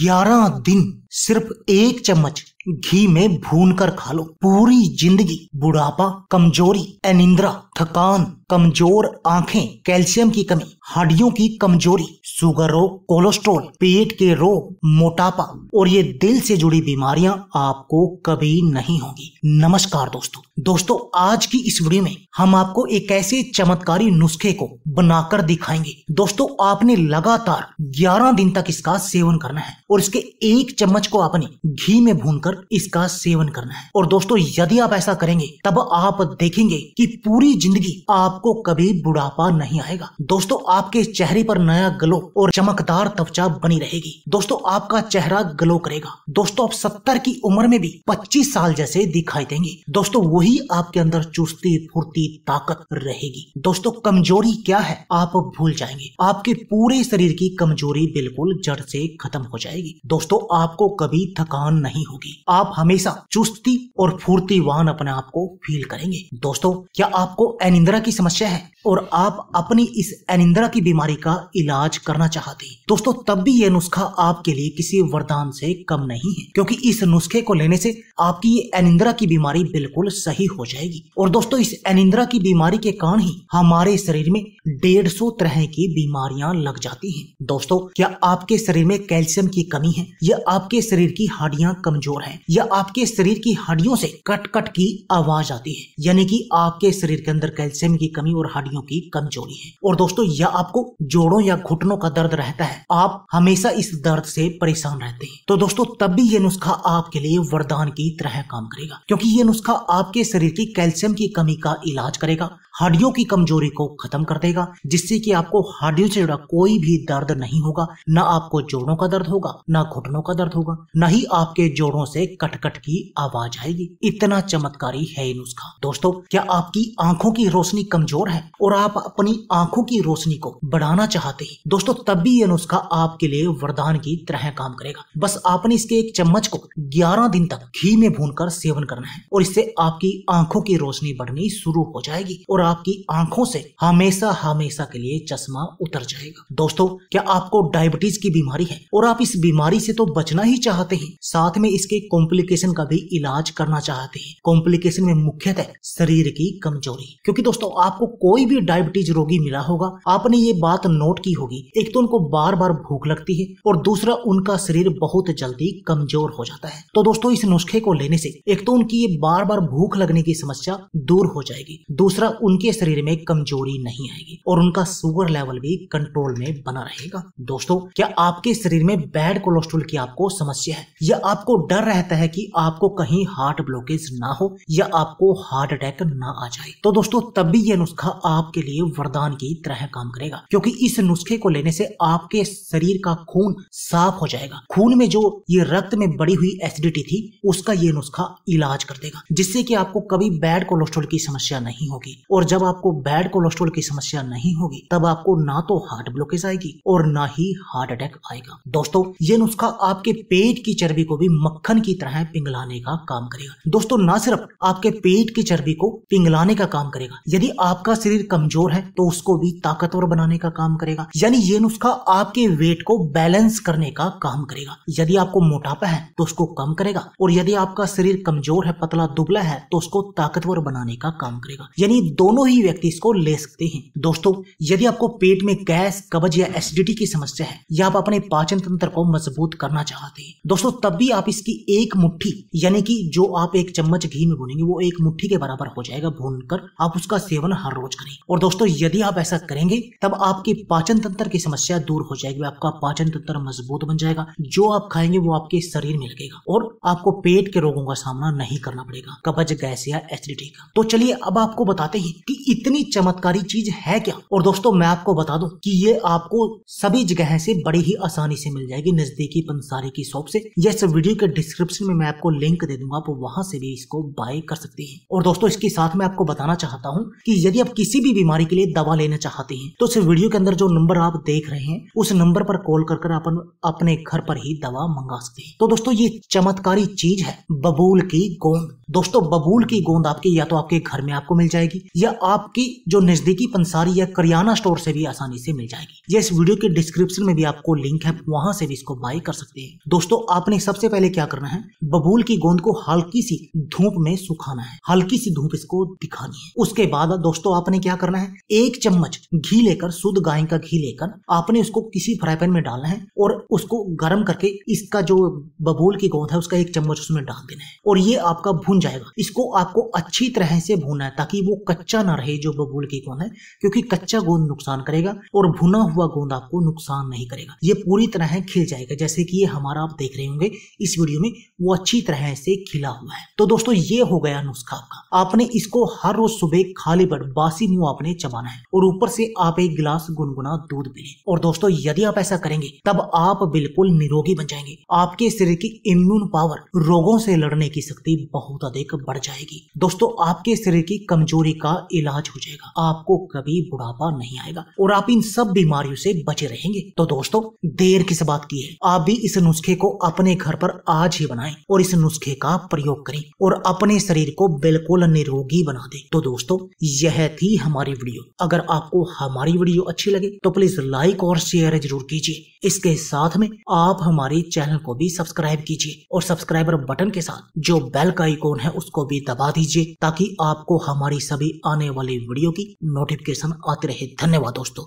ग्यारह दिन सिर्फ एक चम्मच घी में भून कर खा लो पूरी जिंदगी बुढ़ापा कमजोरी अनिंद्रा थकान कमजोर आंखें कैल्शियम की कमी हड्डियों की कमजोरी शुगर रोग कोलेस्ट्रोल पेट के रोग मोटापा और ये दिल से जुड़ी बीमारियां आपको कभी नहीं होंगी नमस्कार दोस्तों दोस्तों आज की इस वीडियो में हम आपको एक ऐसे चमत्कारी नुस्खे को बनाकर दिखाएंगे दोस्तों आपने लगातार 11 दिन तक इसका सेवन करना है और इसके एक चम्मच को आपने घी में भून होकर इसका सेवन करना है और दोस्तों यदि आप ऐसा करेंगे तब आप देखेंगे कि पूरी जिंदगी आपको कभी बुढ़ापा नहीं आएगा दोस्तों आपके चेहरे पर नया ग्लो और चमकदार त्वचा बनी रहेगी दोस्तों आपका चेहरा ग्लो करेगा दोस्तों आप सत्तर की उम्र में भी पच्चीस साल जैसे दिखाई देंगे दोस्तों वही आपके अंदर चुस्ती फुर्ती ताकत रहेगी दोस्तों कमजोरी क्या है आप भूल जाएंगे आपके पूरे शरीर की कमजोरी बिल्कुल जड़ से खत्म हो जाएगी दोस्तों आपको कभी थकान नहीं होगी आप हमेशा चुस्ती और वाहन अपने आप को फील करेंगे दोस्तों क्या आपको अनिंद्रा की समस्या है और आप अपनी इस एनिंद्रा की बीमारी का इलाज करना चाहते हैं दोस्तों तब भी ये नुस्खा आपके लिए किसी वरदान से कम नहीं है क्योंकि इस नुस्खे को लेने से आपकी ये अनिंद्रा की बीमारी बिल्कुल सही हो जाएगी और दोस्तों इस एनिंद्रा की बीमारी के कारण ही हमारे शरीर में डेढ़ सौ तरह की बीमारियां लग जाती हैं दोस्तों क्या आपके शरीर में कैल्शियम की कमी है या आपके शरीर की हड्डियां कमजोर है है या आपके शरीर की हड्डियों से कट कट की आवाज आती है यानी कि आपके शरीर के अंदर कैल्शियम की कमी और हड्डियों की कमजोरी है और दोस्तों यह आपको जोड़ों या घुटनों का दर्द रहता है आप हमेशा इस दर्द से परेशान रहते हैं तो दोस्तों तब भी ये नुस्खा आपके लिए वरदान की तरह काम करेगा क्योंकि ये नुस्खा आपके शरीर की कैल्शियम की कमी का इलाज करेगा हड्डियों की कमजोरी को खत्म कर देगा जिससे कि आपको हड्डियों से जुड़ा कोई भी दर्द नहीं होगा न आपको जोड़ों का दर्द होगा न घुटनों का दर्द होगा न ही आपके जोड़ों से कटकट की आवाज आएगी इतना चमत्कारी है नुस्खा दोस्तों क्या आपकी आंखों की रोशनी कमजोर है और आप अपनी आंखों की रोशनी को बढ़ाना चाहते हैं दोस्तों तब भी ये नुस्खा आपके लिए वरदान की तरह काम करेगा बस आपने इसके एक चम्मच को ग्यारह दिन तक घी में कर सेवन करना है और इससे आपकी आंखों की रोशनी बढ़नी शुरू हो जाएगी और आपकी आंखों से हमेशा हमेशा के लिए चश्मा उतर जाएगा दोस्तों क्या आपको डायबिटीज की बीमारी है और आप इस बीमारी से तो बचना ही चाहते हैं साथ में इसके कॉम्प्लिकेशन का भी इलाज करना चाहते हैं कॉम्प्लिकेशन में मुख्यतः शरीर की कमजोरी क्योंकि दोस्तों आपको कोई भी डायबिटीज रोगी मिला होगा आपने ये बात नोट की होगी एक तो उनको बार बार भूख लगती है और दूसरा उनका शरीर बहुत जल्दी कमजोर हो जाता है तो दोस्तों इस नुस्खे को लेने से एक तो उनकी ये बार बार भूख लगने की समस्या दूर हो जाएगी दूसरा उनके शरीर में कमजोरी नहीं आएगी और उनका शुगर लेवल भी कंट्रोल में बना रहेगा दोस्तों क्या आपके शरीर में बैड कोलेस्ट्रोल की आपको समस्या है या आपको डर रहता रहता है कि आपको कहीं हार्ट ब्लॉकेज ना हो या आपको हार्ट अटैक ना आ जाए तो दोस्तों तब भी यह नुस्खा आपके लिए वरदान की तरह काम करेगा क्योंकि इस नुस्खे को लेने से आपके शरीर का खून साफ हो जाएगा खून में जो ये रक्त में बड़ी हुई एसिडिटी थी उसका ये नुस्खा इलाज कर देगा जिससे कि आपको कभी बैड कोलेस्ट्रोल की समस्या नहीं होगी और जब आपको बैड कोलेस्ट्रोल की समस्या नहीं होगी तब आपको ना तो हार्ट ब्लॉकेज आएगी और ना ही हार्ट अटैक आएगा दोस्तों ये नुस्खा आपके पेट की चर्बी को भी मक्खन की तरह पिंगलाने का काम करेगा दोस्तों न सिर्फ आपके पेट की चर्बी को पिंगलाने का काम करेगा यदि आपका शरीर कमजोर है तो उसको भी ताकतवर बनाने का काम करेगा यानी ये नुस्खा आपके वेट को बैलेंस करने का काम करेगा यदि आपको मोटापा है तो उसको कम करेगा और यदि आपका शरीर कमजोर है पतला दुबला है तो उसको ताकतवर बनाने का काम करेगा यानी दोनों ही व्यक्ति इसको ले सकते हैं दोस्तों यदि आपको पेट में गैस कब्ज या एसिडिटी की समस्या है या आप अपने पाचन तंत्र को मजबूत करना चाहते हैं दोस्तों तब भी आप इसकी एक मुट्ठी यानी कि जो आप एक चम्मच घी में भुनेंगे वो एक मुट्ठी के बराबर हो जाएगा भून कर आप उसका सेवन हर रोज करें और दोस्तों यदि आप ऐसा करेंगे तब आपके पाचन तंत्र की समस्या दूर हो जाएगी आपका पाचन तंत्र मजबूत बन जाएगा जो आप खाएंगे वो आपके शरीर में लगेगा और आपको पेट के रोगों का सामना नहीं करना पड़ेगा कब्ज गैस या एसिडिटी का तो चलिए अब आपको बताते हैं कि इतनी चमत्कारी चीज है क्या और दोस्तों मैं आपको बता दूं कि ये आपको सभी जगह से बड़ी ही आसानी से मिल जाएगी नजदीकी पंसारी की शॉप से यह वीडियो के डिस्क्रिप्शन डिस्क्रिप्शन में मैं आपको लिंक दे दूंगा आप वहां से भी इसको बाय कर सकते हैं और दोस्तों इसके साथ मैं आपको बताना चाहता हूँ कि यदि आप किसी भी बीमारी के लिए दवा लेना चाहते हैं तो सिर्फ वीडियो के अंदर जो नंबर आप देख रहे हैं उस नंबर पर कॉल कर अपन अपने घर पर ही दवा मंगा सकते हैं तो दोस्तों ये चमत्कारी चीज है बबूल की गोंद दोस्तों बबूल की गोंद आपके या तो आपके घर में आपको मिल जाएगी या आपकी जो नजदीकी पंसारी या करियाना स्टोर से भी आसानी से मिल जाएगी या इस वीडियो के डिस्क्रिप्शन में भी आपको लिंक है वहां से भी इसको बाय कर सकते हैं दोस्तों आपने सबसे पहले क्या करना है है बबूल की गोंद को हल्की सी धूप में सुखाना है हल्की सी धूप इसको दिखानी है उसके बाद दोस्तों आपने क्या करना है एक चम्मच घी लेकर शुद्ध गाय का घी लेकर आपने उसको किसी फ्राई पैन में डालना है और उसको गर्म करके इसका जो बबूल की गोंद है उसका एक चम्मच उसमें डाल देना है और ये आपका भून जाएगा इसको आपको अच्छी तरह से भूनना है ताकि वो कच्चा ना रहे जो बबूल की गोंद है क्योंकि कच्चा गोंद नुकसान करेगा और भुना हुआ गोंद आपको नुकसान नहीं करेगा ये पूरी तरह खिल जाएगा जैसे कि ये हमारा आप देख रहे होंगे इस वीडियो में वो अच्छी तरह से खिला हुआ है तो दोस्तों ये हो गया नुस्खा आपका आपने इसको हर रोज सुबह खाली पर बासी मुंह आपने चबाना है और ऊपर से आप एक गिलास गुनगुना दूध पी और दोस्तों यदि आप ऐसा करेंगे तब आप बिल्कुल निरोगी बन जाएंगे आपके शरीर की इम्यून पावर रोगों से लड़ने की शक्ति बहुत अधिक बढ़ जाएगी दोस्तों आपके शरीर की कमजोरी का इलाज हो जाएगा आपको कभी बुढ़ापा नहीं आएगा और आप इन सब बीमारियों से बचे रहेंगे तो दोस्तों देर किस बात की है आप भी इस नुस्खे को अपने घर पर आज ही बनाएं और इस नुस्खे का प्रयोग करें और अपने शरीर को बिल्कुल निरोगी बना दें तो दोस्तों यह थी हमारी वीडियो अगर आपको हमारी वीडियो अच्छी लगे तो प्लीज लाइक और शेयर जरूर कीजिए इसके साथ में आप हमारे चैनल को भी सब्सक्राइब कीजिए और सब्सक्राइबर बटन के साथ जो बेल का आइकॉन है उसको भी दबा दीजिए ताकि आपको हमारी सभी आने वाली वीडियो की नोटिफिकेशन आती रहे धन्यवाद दोस्तों